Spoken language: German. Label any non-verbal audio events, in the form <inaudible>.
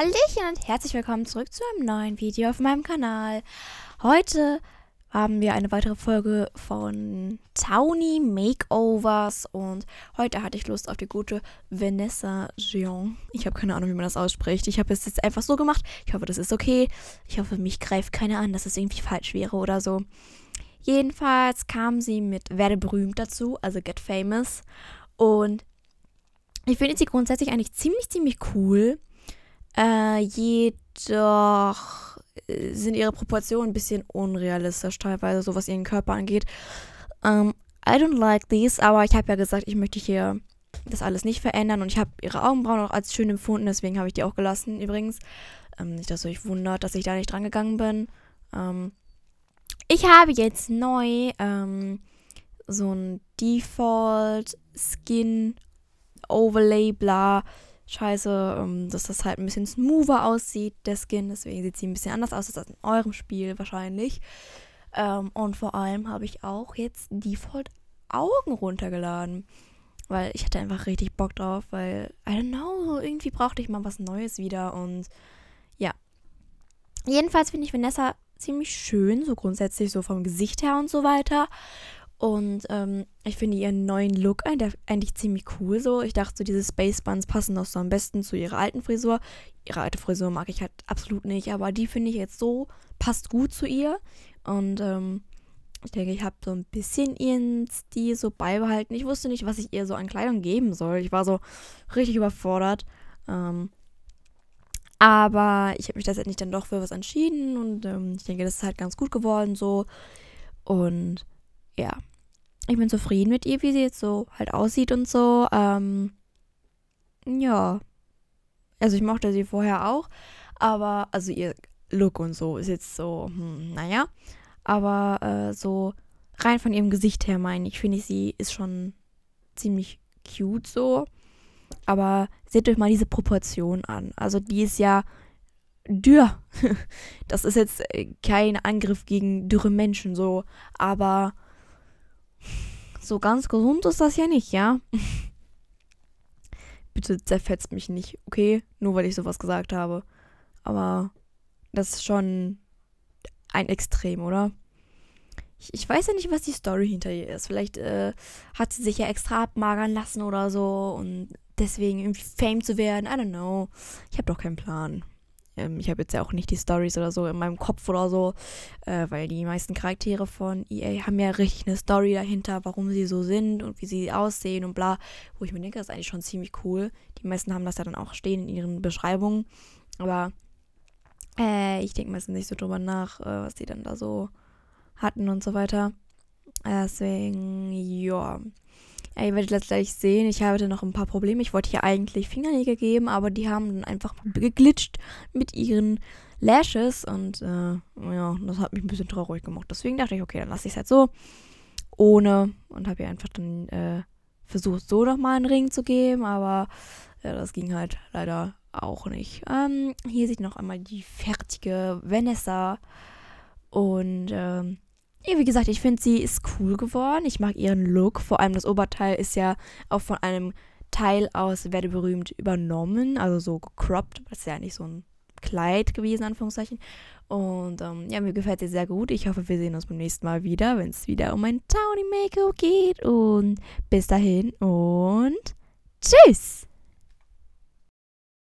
Hallöchen und herzlich willkommen zurück zu einem neuen Video auf meinem Kanal. Heute haben wir eine weitere Folge von Tawny Makeovers und heute hatte ich Lust auf die gute Vanessa Jean. Ich habe keine Ahnung, wie man das ausspricht. Ich habe es jetzt einfach so gemacht. Ich hoffe, das ist okay. Ich hoffe, mich greift keiner an, dass es irgendwie falsch wäre oder so. Jedenfalls kam sie mit Werde berühmt dazu, also Get Famous und ich finde sie grundsätzlich eigentlich ziemlich, ziemlich cool. Äh, jedoch äh, sind ihre Proportionen ein bisschen unrealistisch, teilweise, so was ihren Körper angeht. Ähm, I don't like these, aber ich habe ja gesagt, ich möchte hier das alles nicht verändern und ich habe ihre Augenbrauen auch als schön empfunden, deswegen habe ich die auch gelassen übrigens. Ähm, nicht, dass euch wundert, dass ich da nicht dran gegangen bin. Ähm, ich habe jetzt neu ähm, so ein Default Skin Overlay, bla, scheiße, ähm, dass das halt ein bisschen smoother aussieht, der Skin. Deswegen sieht sie ein bisschen anders aus als in eurem Spiel wahrscheinlich. Ähm, und vor allem habe ich auch jetzt Default Augen runtergeladen. Weil ich hatte einfach richtig Bock drauf, weil, I don't know, irgendwie brauchte ich mal was Neues wieder und ja. Jedenfalls finde ich Vanessa ziemlich schön, so grundsätzlich, so vom Gesicht her und so weiter. Und ähm, ich finde ihren neuen Look eigentlich ziemlich cool so. Ich dachte, so diese Space Buns passen noch so am besten zu ihrer alten Frisur. Ihre alte Frisur mag ich halt absolut nicht, aber die finde ich jetzt so, passt gut zu ihr. Und ähm, ich denke, ich habe so ein bisschen ihren Stil so beibehalten. Ich wusste nicht, was ich ihr so an Kleidung geben soll. Ich war so richtig überfordert. Ähm, aber ich habe mich letztendlich dann doch für was entschieden und ähm, ich denke, das ist halt ganz gut geworden so. Und ja, ich bin zufrieden mit ihr, wie sie jetzt so halt aussieht und so. Ähm, ja. Also ich mochte sie vorher auch, aber also ihr Look und so ist jetzt so, hm, naja. Aber äh, so rein von ihrem Gesicht her meine ich, finde ich, sie ist schon ziemlich cute so. Aber seht euch mal diese Proportion an. Also die ist ja dürr. <laughs> das ist jetzt äh, kein Angriff gegen dürre Menschen so, aber so ganz gesund ist das ja nicht, ja? <laughs> Bitte zerfetzt mich nicht, okay? Nur weil ich sowas gesagt habe. Aber das ist schon ein Extrem, oder? Ich, ich weiß ja nicht, was die Story hinter ihr ist. Vielleicht äh, hat sie sich ja extra abmagern lassen oder so und deswegen irgendwie Fame zu werden. I don't know. Ich habe doch keinen Plan. Ähm, ich habe jetzt ja auch nicht die Stories oder so in meinem Kopf oder so, äh, weil die meisten Charaktere von EA haben ja richtig eine Story dahinter, warum sie so sind und wie sie aussehen und bla. Wo ich mir denke, das ist eigentlich schon ziemlich cool. Die meisten haben das ja dann auch stehen in ihren Beschreibungen. Aber äh, ich denke meistens nicht so drüber nach, äh, was die dann da so hatten und so weiter. Äh, deswegen, ja. Ihr werdet das gleich sehen. Ich hatte noch ein paar Probleme. Ich wollte hier eigentlich Fingernägel geben, aber die haben dann einfach geglitscht mit ihren Lashes. Und äh, ja, das hat mich ein bisschen traurig gemacht. Deswegen dachte ich, okay, dann lasse ich es halt so. Ohne. Und habe ihr einfach dann äh, versucht, so nochmal einen Ring zu geben. Aber ja, das ging halt leider auch nicht. Ähm, hier sieht noch einmal die fertige Vanessa. Und ähm, ja, wie gesagt, ich finde, sie ist cool geworden. Ich mag ihren Look. Vor allem das Oberteil ist ja auch von einem Teil aus Werde berühmt übernommen, also so gecropped. Das ist ja nicht so ein Kleid gewesen, Anführungszeichen. Und ähm, ja, mir gefällt sie sehr gut. Ich hoffe, wir sehen uns beim nächsten Mal wieder, wenn es wieder um ein Townie Makeout geht. Und bis dahin und tschüss!